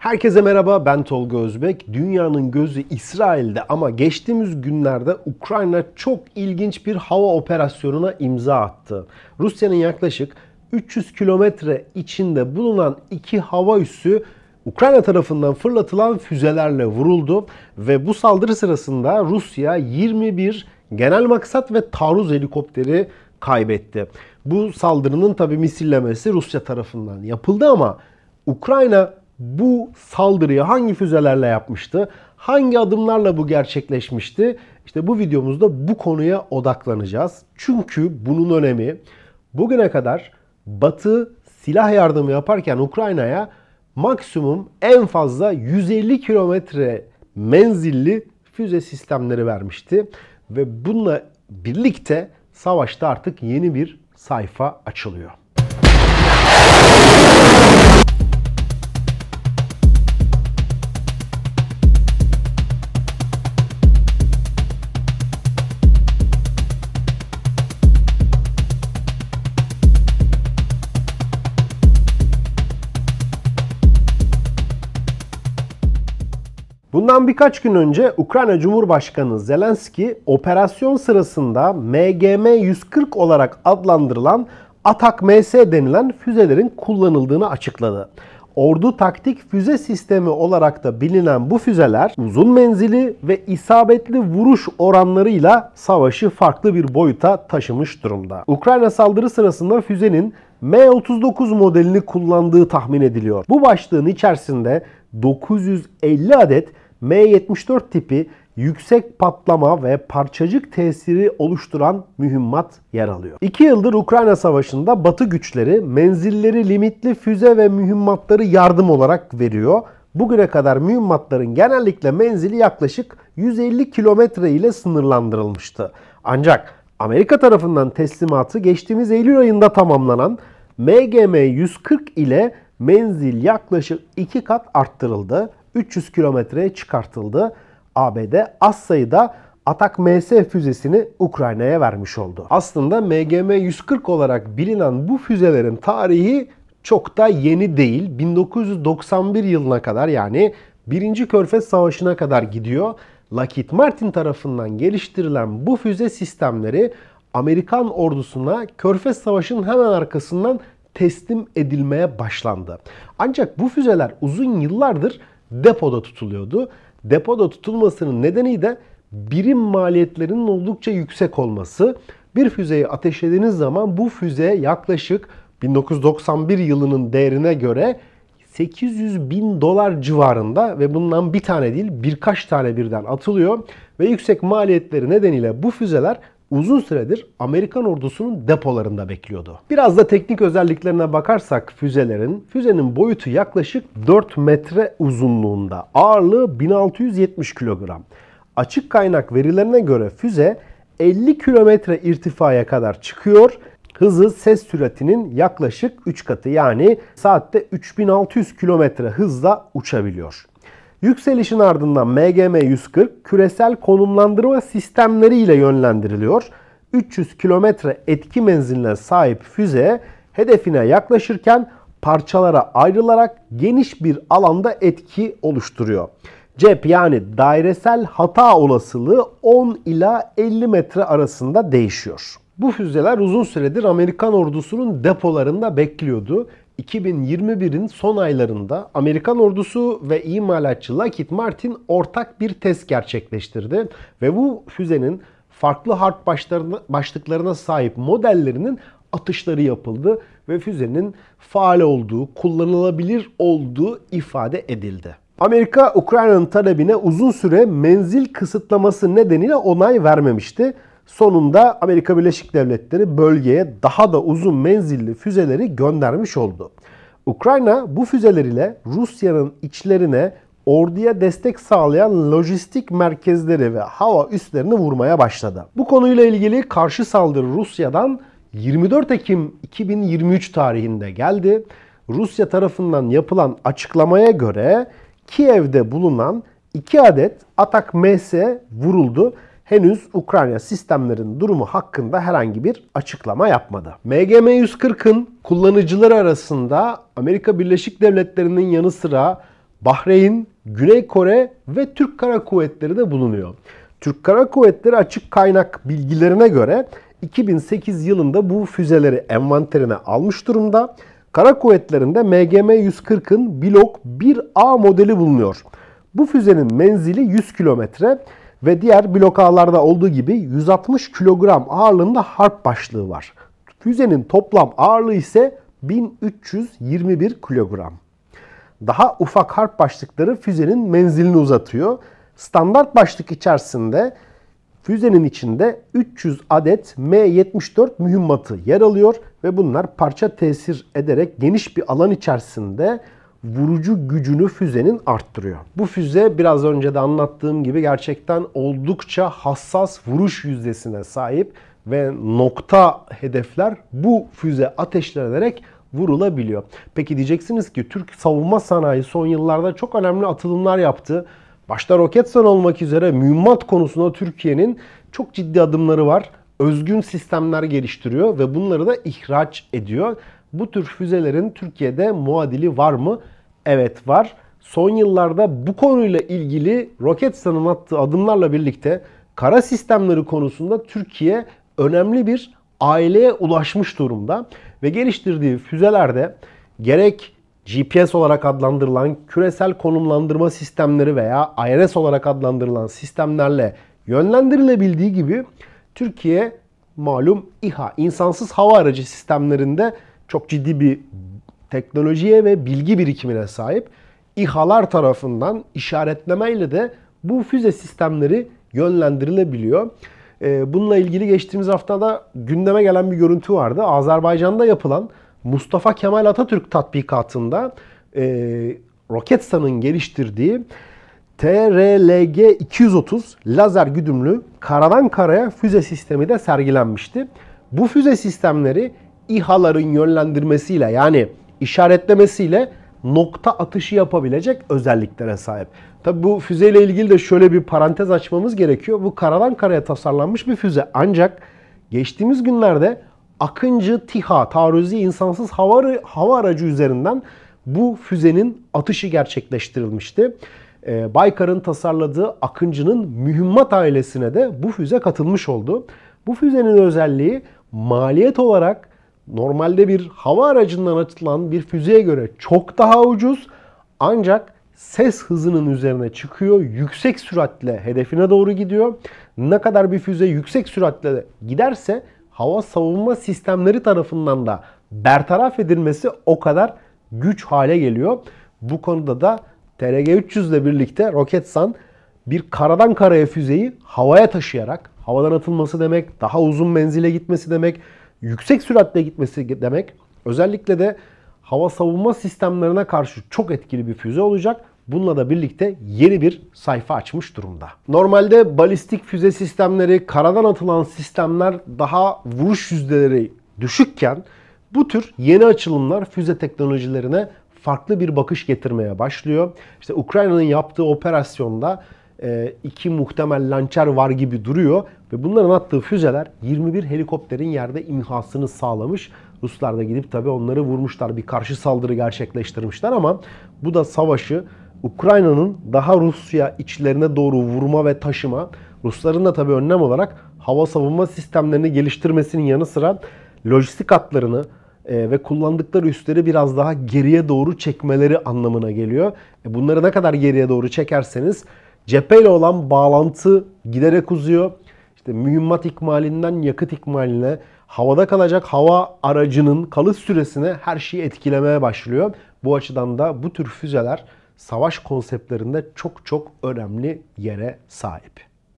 Herkese merhaba ben Tolga Özbek. Dünyanın gözü İsrail'de ama geçtiğimiz günlerde Ukrayna çok ilginç bir hava operasyonuna imza attı. Rusya'nın yaklaşık 300 kilometre içinde bulunan iki hava üssü Ukrayna tarafından fırlatılan füzelerle vuruldu ve bu saldırı sırasında Rusya 21 genel maksat ve taarruz helikopteri kaybetti. Bu saldırının tabi misillemesi Rusya tarafından yapıldı ama Ukrayna bu saldırıyı hangi füzelerle yapmıştı? Hangi adımlarla bu gerçekleşmişti? İşte bu videomuzda bu konuya odaklanacağız. Çünkü bunun önemi bugüne kadar Batı silah yardımı yaparken Ukrayna'ya maksimum en fazla 150 kilometre menzilli füze sistemleri vermişti. Ve bununla birlikte savaşta artık yeni bir sayfa açılıyor. Bundan birkaç gün önce Ukrayna Cumhurbaşkanı Zelenski operasyon sırasında MGM-140 olarak adlandırılan Atak MS denilen füzelerin kullanıldığını açıkladı. Ordu taktik füze sistemi olarak da bilinen bu füzeler uzun menzili ve isabetli vuruş oranlarıyla savaşı farklı bir boyuta taşımış durumda. Ukrayna saldırı sırasında füzenin M39 modelini kullandığı tahmin ediliyor. Bu başlığın içerisinde 950 adet M74 tipi yüksek patlama ve parçacık tesiri oluşturan mühimmat yer alıyor. 2 yıldır Ukrayna Savaşı'nda Batı güçleri menzilleri limitli füze ve mühimmatları yardım olarak veriyor. Bugüne kadar mühimmatların genellikle menzili yaklaşık 150 kilometre ile sınırlandırılmıştı. Ancak Amerika tarafından teslimatı geçtiğimiz Eylül ayında tamamlanan MGM 140 ile menzil yaklaşık 2 kat arttırıldı. 300 kilometreye çıkartıldı. ABD az sayıda Atak MS füzesini Ukrayna'ya vermiş oldu. Aslında MGM-140 olarak bilinen bu füzelerin tarihi çok da yeni değil. 1991 yılına kadar yani 1. Körfez Savaşı'na kadar gidiyor. Lockheed Martin tarafından geliştirilen bu füze sistemleri Amerikan ordusuna Körfez Savaşı'nın hemen arkasından teslim edilmeye başlandı. Ancak bu füzeler uzun yıllardır depoda tutuluyordu. Depoda tutulmasının nedeni de birim maliyetlerinin oldukça yüksek olması. Bir füzeyi ateşlediğiniz zaman bu füze yaklaşık 1991 yılının değerine göre 800 bin dolar civarında ve bundan bir tane değil birkaç tane birden atılıyor ve yüksek maliyetleri nedeniyle bu füzeler uzun süredir Amerikan ordusunun depolarında bekliyordu. Biraz da teknik özelliklerine bakarsak füzelerin, füzenin boyutu yaklaşık 4 metre uzunluğunda, ağırlığı 1670 kilogram. Açık kaynak verilerine göre füze 50 kilometre irtifaya kadar çıkıyor hızı ses süratinin yaklaşık 3 katı yani saatte 3600 kilometre hızla uçabiliyor. Yükselişin ardından MGM 140 küresel konumlandırma sistemleriyle yönlendiriliyor. 300 kilometre etki menziline sahip füze hedefine yaklaşırken parçalara ayrılarak geniş bir alanda etki oluşturuyor. Cep yani dairesel hata olasılığı 10 ila 50 metre arasında değişiyor. Bu füzeler uzun süredir Amerikan ordusunun depolarında bekliyordu. 2021'in son aylarında Amerikan ordusu ve imalatçı Lockheed Martin ortak bir test gerçekleştirdi ve bu füzenin farklı harp başlıklarına sahip modellerinin atışları yapıldı ve füzenin faal olduğu, kullanılabilir olduğu ifade edildi. Amerika Ukrayna'nın talebine uzun süre menzil kısıtlaması nedeniyle onay vermemişti Sonunda Amerika Birleşik Devletleri bölgeye daha da uzun menzilli füzeleri göndermiş oldu. Ukrayna bu füzeleriyle Rusya'nın içlerine orduya destek sağlayan lojistik merkezleri ve hava üslerini vurmaya başladı. Bu konuyla ilgili karşı saldırı Rusya'dan 24 Ekim 2023 tarihinde geldi. Rusya tarafından yapılan açıklamaya göre Kiev'de bulunan 2 adet Atak MS vuruldu henüz Ukrayna sistemlerin durumu hakkında herhangi bir açıklama yapmadı. MGM-140'ın kullanıcıları arasında Amerika Birleşik Devletleri'nin yanı sıra Bahreyn, Güney Kore ve Türk Kara Kuvvetleri de bulunuyor. Türk Kara Kuvvetleri açık kaynak bilgilerine göre 2008 yılında bu füzeleri envanterine almış durumda. Kara Kuvvetleri'nde MGM-140'ın Blok 1A modeli bulunuyor. Bu füzenin menzili 100 kilometre ve diğer blokalarda olduğu gibi 160 kilogram ağırlığında harp başlığı var. Füzenin toplam ağırlığı ise 1321 kilogram. Daha ufak harp başlıkları füzenin menzilini uzatıyor. Standart başlık içerisinde füzenin içinde 300 adet M74 mühimmatı yer alıyor ve bunlar parça tesir ederek geniş bir alan içerisinde vurucu gücünü füzenin arttırıyor. Bu füze biraz önce de anlattığım gibi gerçekten oldukça hassas vuruş yüzdesine sahip ve nokta hedefler bu füze ateşlenerek vurulabiliyor. Peki diyeceksiniz ki Türk savunma sanayi son yıllarda çok önemli atılımlar yaptı. Başta roket san olmak üzere mühimmat konusunda Türkiye'nin çok ciddi adımları var. Özgün sistemler geliştiriyor ve bunları da ihraç ediyor. Bu tür füzelerin Türkiye'de muadili var mı? Evet var. Son yıllarda bu konuyla ilgili Roketsan'ın attığı adımlarla birlikte kara sistemleri konusunda Türkiye önemli bir aileye ulaşmış durumda ve geliştirdiği füzelerde gerek GPS olarak adlandırılan küresel konumlandırma sistemleri veya IRS olarak adlandırılan sistemlerle yönlendirilebildiği gibi Türkiye malum İHA insansız hava aracı sistemlerinde çok ciddi bir teknolojiye ve bilgi birikimine sahip. İHA'lar tarafından işaretlemeyle de bu füze sistemleri yönlendirilebiliyor. Ee, bununla ilgili geçtiğimiz haftada gündeme gelen bir görüntü vardı. Azerbaycan'da yapılan Mustafa Kemal Atatürk tatbikatında e, Roketsan'ın geliştirdiği TRLG-230 lazer güdümlü karadan karaya füze sistemi de sergilenmişti. Bu füze sistemleri İHA'ların yönlendirmesiyle yani işaretlemesiyle nokta atışı yapabilecek özelliklere sahip. Tabi bu füzeyle ilgili de şöyle bir parantez açmamız gerekiyor. Bu karadan karaya tasarlanmış bir füze. Ancak geçtiğimiz günlerde Akıncı TİHA, taarruzi insansız hava, hava aracı üzerinden bu füzenin atışı gerçekleştirilmişti. Ee, Baykar'ın tasarladığı Akıncı'nın mühimmat ailesine de bu füze katılmış oldu. Bu füzenin özelliği maliyet olarak normalde bir hava aracından atılan bir füzeye göre çok daha ucuz ancak ses hızının üzerine çıkıyor. Yüksek süratle hedefine doğru gidiyor. Ne kadar bir füze yüksek süratle giderse hava savunma sistemleri tarafından da bertaraf edilmesi o kadar güç hale geliyor. Bu konuda da TRG-300 ile birlikte Roketsan bir karadan karaya füzeyi havaya taşıyarak havadan atılması demek, daha uzun menzile gitmesi demek, yüksek süratle gitmesi demek özellikle de hava savunma sistemlerine karşı çok etkili bir füze olacak. Bununla da birlikte yeni bir sayfa açmış durumda. Normalde balistik füze sistemleri, karadan atılan sistemler daha vuruş yüzdeleri düşükken bu tür yeni açılımlar füze teknolojilerine farklı bir bakış getirmeye başlıyor. İşte Ukrayna'nın yaptığı operasyonda e, iki muhtemel lançer var gibi duruyor. Ve bunların attığı füzeler 21 helikopterin yerde imhasını sağlamış. Ruslar da gidip tabii onları vurmuşlar. Bir karşı saldırı gerçekleştirmişler ama bu da savaşı Ukrayna'nın daha Rusya içlerine doğru vurma ve taşıma, Rusların da tabii önlem olarak hava savunma sistemlerini geliştirmesinin yanı sıra lojistik hatlarını e, ve kullandıkları üsleri biraz daha geriye doğru çekmeleri anlamına geliyor. E, bunları ne kadar geriye doğru çekerseniz Cepheyle olan bağlantı giderek uzuyor. İşte mühimmat ikmalinden yakıt ikmaline, havada kalacak hava aracının kalış süresine her şeyi etkilemeye başlıyor. Bu açıdan da bu tür füzeler savaş konseptlerinde çok çok önemli yere sahip.